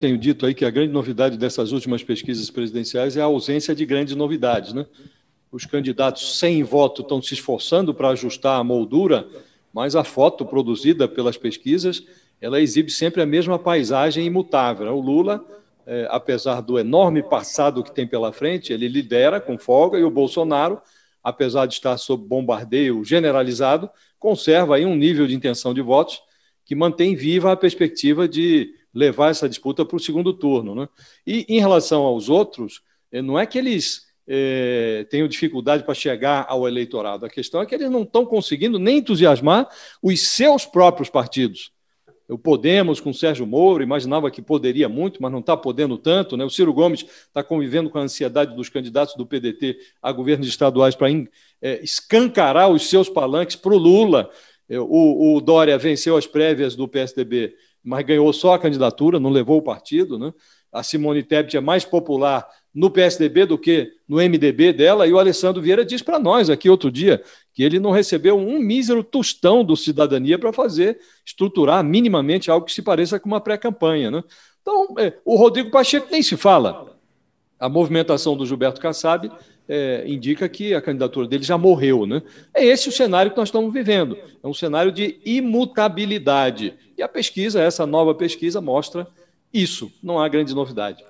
tenho dito aí que a grande novidade dessas últimas pesquisas presidenciais é a ausência de grandes novidades. Né? Os candidatos sem voto estão se esforçando para ajustar a moldura, mas a foto produzida pelas pesquisas ela exibe sempre a mesma paisagem imutável. O Lula, é, apesar do enorme passado que tem pela frente, ele lidera com folga e o Bolsonaro, apesar de estar sob bombardeio generalizado, conserva aí um nível de intenção de votos que mantém viva a perspectiva de levar essa disputa para o segundo turno. Né? E em relação aos outros, eh, não é que eles é, tenham dificuldade para chegar ao eleitorado, a questão é que eles não estão conseguindo nem entusiasmar os seus próprios partidos. O Podemos com o Sérgio Moro, imaginava que poderia muito, mas não está podendo tanto. Né? O Ciro Gomes está convivendo com a ansiedade dos candidatos do PDT a governos estaduais para é, escancarar os seus palanques para o Lula. O, o Dória venceu as prévias do PSDB mas ganhou só a candidatura, não levou o partido. Né? A Simone Tebet é mais popular no PSDB do que no MDB dela, e o Alessandro Vieira disse para nós aqui outro dia que ele não recebeu um mísero tostão do cidadania para fazer, estruturar minimamente algo que se pareça com uma pré-campanha. Né? Então, é, o Rodrigo Pacheco nem se fala a movimentação do Gilberto Kassab é, indica que a candidatura dele já morreu. Né? É esse o cenário que nós estamos vivendo. É um cenário de imutabilidade. E a pesquisa, essa nova pesquisa, mostra isso. Não há grande novidade.